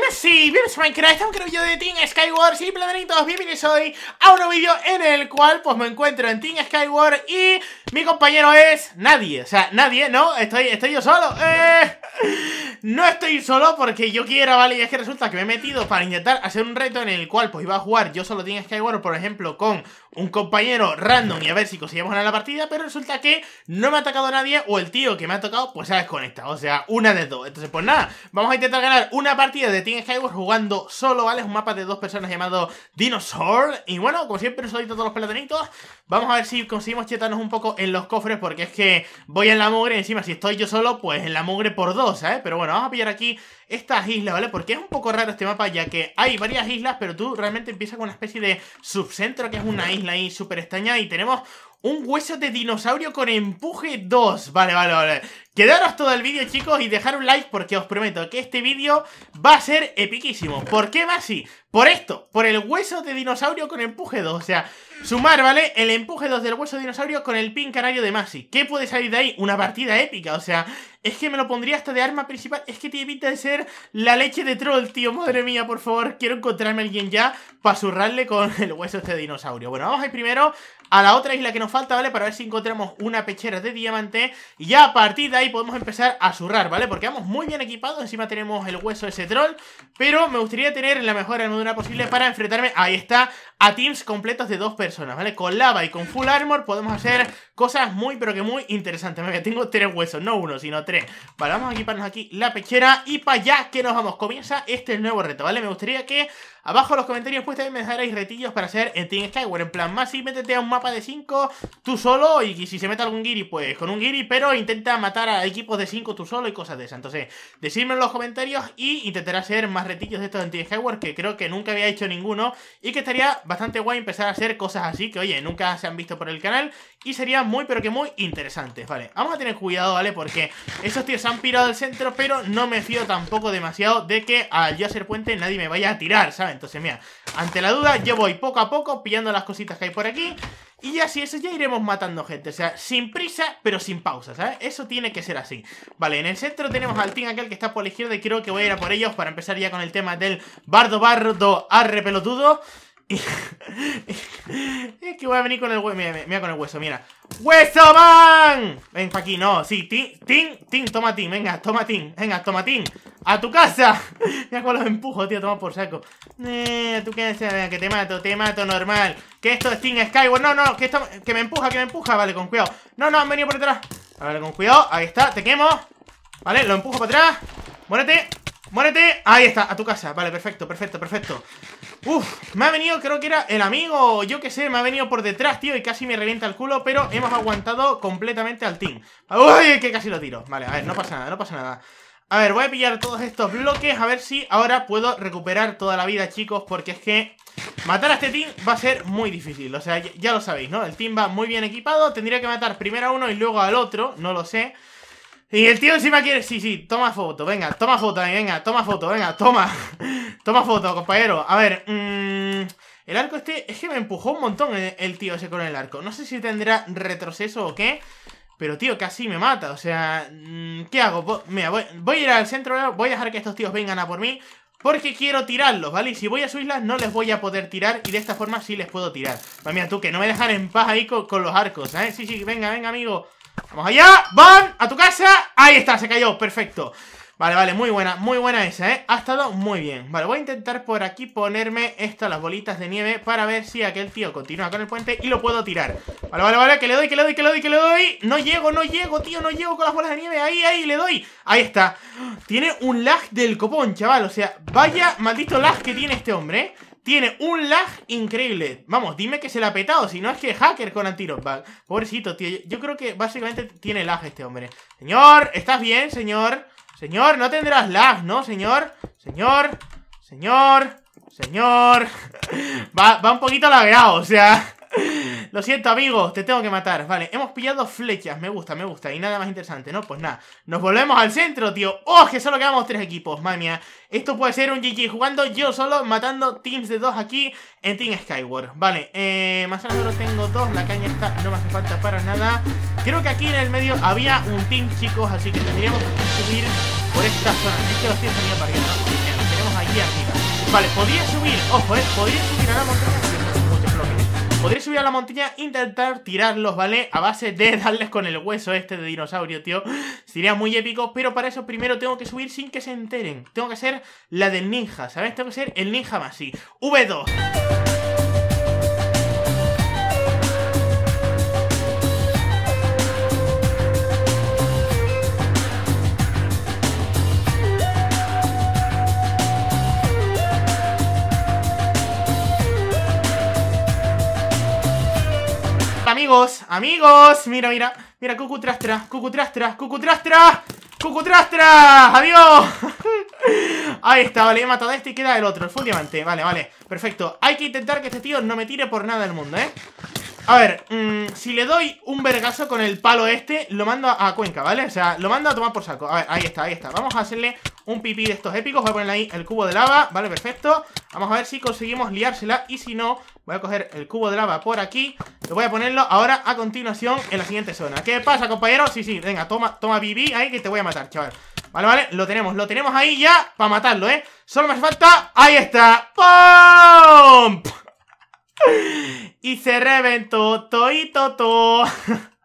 Messi, bienvenidos a Minecraft, estamos un de Team Skyward Sí, planeritos, bienvenidos hoy a un nuevo vídeo en el cual pues me encuentro en Team Skyward y mi compañero es nadie, o sea, nadie, ¿no? Estoy, estoy yo solo. Eh. no estoy solo porque yo quiero, ¿vale? Y es que resulta que me he metido para intentar hacer un reto en el cual pues iba a jugar yo solo Team Skyward, por ejemplo, con un compañero random y a ver si conseguimos ganar la partida, pero resulta que no me ha atacado nadie o el tío que me ha tocado pues se ha desconectado, o sea, una de dos. Entonces, pues nada, vamos a intentar ganar una partida de Team Skyward jugando solo, ¿vale? Es un mapa de dos personas llamado Dinosaur y bueno, como siempre, solito todos los pelotonitos, Vamos a ver si conseguimos chetarnos un poco los cofres porque es que voy en la mugre. Encima, si estoy yo solo, pues en la mugre por dos, ¿eh? Pero bueno, vamos a pillar aquí estas islas, ¿vale? Porque es un poco raro este mapa, ya que hay varias islas, pero tú realmente empiezas con una especie de subcentro, que es una isla ahí súper extraña, y tenemos un hueso de dinosaurio con empuje 2. Vale, vale, vale. Quedaros todo el vídeo, chicos, y dejar un like porque os prometo que este vídeo va a ser epiquísimo. ¿Por qué va Por esto, por el hueso de dinosaurio con empuje 2. O sea, sumar, ¿vale? El empuje 2 del hueso de dinosaurio con el pin canario de Masi. ¿Qué puede salir de ahí? Una partida épica, o sea... Es que me lo pondría hasta de arma principal. Es que te evita de ser la leche de troll, tío. Madre mía, por favor. Quiero encontrarme a alguien ya para zurrarle con el hueso este dinosaurio. Bueno, vamos a ir primero a la otra isla que nos falta, ¿vale? Para ver si encontramos una pechera de diamante. Y ya a partir de ahí podemos empezar a zurrar, ¿vale? Porque vamos muy bien equipados. Encima tenemos el hueso de ese troll. Pero me gustaría tener la mejor armadura posible para enfrentarme. Ahí está. A teams completos de dos personas, ¿vale? Con lava y con full armor podemos hacer cosas muy, pero que muy interesantes. tengo tres huesos. No uno, sino tres. Vale, vamos a equiparnos aquí la pechera y para allá que nos vamos. Comienza este nuevo reto, ¿vale? Me gustaría que Abajo en los comentarios pues también me dejaréis retillos para hacer en Team Skyward. En plan, más si métete a un mapa de 5 tú solo y si se mete algún guiri, pues con un guiri, pero intenta matar a equipos de 5 tú solo y cosas de esas. Entonces, decidme en los comentarios y intentaré hacer más retillos de estos en Team Skyward que creo que nunca había hecho ninguno y que estaría bastante guay empezar a hacer cosas así que, oye, nunca se han visto por el canal y sería muy, pero que muy interesante. ¿vale? Vamos a tener cuidado, ¿vale? Porque esos tíos se han pirado al centro, pero no me fío tampoco demasiado de que al yo hacer puente nadie me vaya a tirar, ¿sabes? Entonces, mira, ante la duda, yo voy poco a poco pillando las cositas que hay por aquí. Y ya si eso ya iremos matando gente, o sea, sin prisa, pero sin pausa, ¿sabes? ¿eh? Eso tiene que ser así. Vale, en el centro tenemos al team aquel que está por la izquierda y creo que voy a ir a por ellos para empezar ya con el tema del bardo bardo arre pelotudo. es que voy a venir con el hueso. Mira, mira, con el hueso, mira. ¡Hueso van! Ven pa' aquí, no. Sí, tin, tin, tin, toma tin. Venga, toma tin. Venga, toma tin. ¡A tu casa! mira con los empujos, tío, toma por saco. Eh, tú qué que te mato, te mato, normal. Que esto es tin, Skyward. No, no, que esto. Que me empuja, que me empuja. Vale, con cuidado. No, no, han venido por detrás. Vale, con cuidado. Ahí está, te quemo. Vale, lo empujo para atrás. Muérete. Muérete. Ahí está, a tu casa. Vale, perfecto, perfecto, perfecto. Uf, me ha venido, creo que era el amigo, yo que sé, me ha venido por detrás, tío, y casi me revienta el culo, pero hemos aguantado completamente al team. ¡Uy! Que casi lo tiro. Vale, a ver, no pasa nada, no pasa nada. A ver, voy a pillar todos estos bloques, a ver si ahora puedo recuperar toda la vida, chicos, porque es que matar a este team va a ser muy difícil, o sea, ya, ya lo sabéis, ¿no? El team va muy bien equipado, tendría que matar primero a uno y luego al otro, no lo sé. Y el tío encima quiere... Sí, sí, toma foto, venga, toma foto, venga, toma foto, venga, toma. Toma foto, compañero. A ver, mm, el arco este es que me empujó un montón el, tío ese con el arco. No sé si tendrá retroceso o qué. Pero, tío, casi me mata. O sea, mm, ¿qué hago? Mira, voy, a ir al centro, voy a dejar que estos tíos vengan a por mí. Porque quiero tirarlos, ¿vale? Y si voy a su isla no les voy a poder tirar Y de esta forma sí les puedo tirar Pues tú, que no me dejan en paz ahí con, los arcos, ¿eh? Sí, sí, venga, venga, amigo Vamos allá, van, a tu casa Ahí está, se cayó, perfecto Vale, vale, muy buena, muy buena esa, ¿eh? Ha estado muy bien. Vale, voy a intentar por aquí ponerme estas las bolitas de nieve para ver si aquel tío continúa con el puente y lo puedo tirar. Vale, vale, vale, que le doy, que le doy, que le doy, que le doy. No llego, no llego, tío, no llego con las bolas de nieve. Ahí, ahí, le doy. Ahí está. Tiene un lag del copón, chaval. O sea, vaya maldito lag que tiene este hombre, ¿eh? Tiene un lag increíble. Vamos, dime que se le ha petado. Si no es que hacker con anti Pobrecito, tío. Yo creo que básicamente tiene lag este hombre. Señor, ¿estás bien, señor? Señor, no tendrás lag, ¿no, señor? Señor, señor, señor. Va, va un poquito lagueado, o sea. Lo siento, amigo, te tengo que matar. Vale, hemos pillado flechas. Me gusta, me gusta. Y nada más interesante, ¿no? Pues nada. Nos volvemos al centro, tío. ¡Oh, que solo quedamos tres equipos! Madre Esto puede ser un GG jugando yo solo, matando teams de dos aquí en Team Skyward. Vale, eh, más o menos tengo dos. La caña está, no me hace falta para nada. Creo que aquí en el medio había un team, chicos. Así que tendríamos que subir por esta zona. Es que los tíos tenían para allá, ¿no? Tenemos Aquí arriba. Vale, podría subir, ojo, eh, podría subir a la montaña Podré subir a la montaña e intentar tirarlos, ¿vale? A base de darles con el hueso este de dinosaurio, tío. Sería muy épico, pero para eso primero tengo que subir sin que se enteren. Tengo que ser la del ninja, ¿sabes? Tengo que ser el ninja más, sí. V2. amigos, amigos. Mira, mira, mira, cucutrastra, cucutrastra, cucutrastra, cucutrastra. Adiós. Ahí está, vale, he matado a este y queda el otro, el full diamante. Vale, vale, perfecto. Hay que intentar que este tío no me tire por nada del mundo, ¿eh? A ver, mm, si le doy un vergazo con el palo este, lo mando a, Cuenca, ¿vale? O sea, lo mando a tomar por saco. A ver, ahí está, ahí está. Vamos a hacerle un pipí de estos épicos. Voy a ponerle ahí el cubo de lava, ¿vale? Perfecto. Vamos a ver si conseguimos liársela y si no, voy a coger el cubo de lava por aquí. Lo voy a ponerlo ahora a continuación en la siguiente zona. ¿Qué pasa, compañero? Sí, sí, venga, toma, toma pipí ahí que te voy a matar, chaval. Vale, vale, lo tenemos, lo tenemos ahí ya para matarlo, ¿eh? Solo me hace falta... ¡Ahí está! ¡Pum! y se reventó toito todo.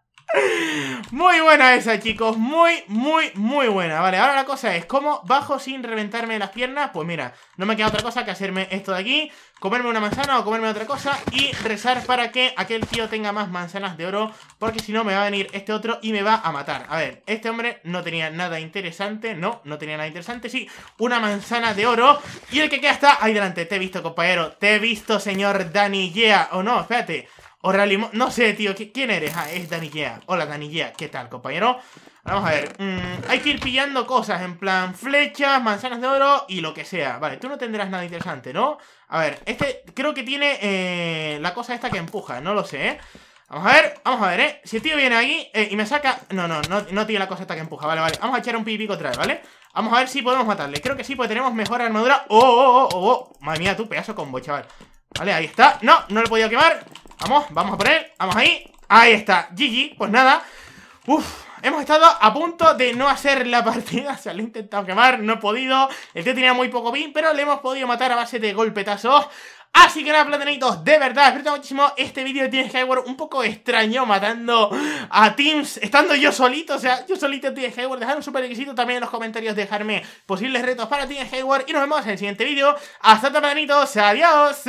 Muy buena esa, chicos. Muy, muy, muy buena. Vale, ahora la cosa es, ¿cómo bajo sin reventarme las piernas? Pues mira, no me queda otra cosa que hacerme esto de aquí, comerme una manzana o comerme otra cosa y rezar para que aquel tío tenga más manzanas de oro, porque si no me va a venir este otro y me va a matar. A ver, este hombre no tenía nada interesante, no, no tenía nada interesante, sí, una manzana de oro y el que queda está ahí delante. Te he visto, compañero, te he visto, señor Dani, yeah, o no, espérate. O No sé, tío. ¿Quién eres? Ah, es Danillea. Hola, Danillea. ¿Qué tal, compañero? Vamos a ver. Mm, hay que ir pillando cosas. En plan, flechas, manzanas de oro y lo que sea. Vale, tú no tendrás nada interesante, ¿no? A ver, este creo que tiene eh, la cosa esta que empuja. No lo sé, ¿eh? Vamos a ver, vamos a ver, ¿eh? Si el tío viene ahí eh, y me saca... No, no, no, tiene la cosa esta que empuja. Vale, vale. Vamos a echar un pipico otra él ¿vale? Vamos a ver si podemos matarle. Creo que sí, porque tenemos mejor armadura. ¡Oh, oh, oh, oh! oh. Madre mía, tú, pedazo combo, chaval. Vale, ahí está. No, no lo he podido quemar. Vamos, vamos a él, vamos ahí Ahí está, GG, pues nada Uf, hemos estado a punto de no hacer la partida, se sea, lo he intentado quemar, no he podido, el tío tenía muy poco pin, pero le hemos podido matar a base de golpetazos, Así que nada, platanitos, de verdad, espero muchísimo este vídeo de Team Skyward un poco extraño matando a Teams, estando yo solito, o sea, yo solito en Team Skyward. Dejad un super requisito también en los comentarios, dejarme posibles retos para Team Skyward y nos vemos en el siguiente vídeo. Hasta platanitos, adiós.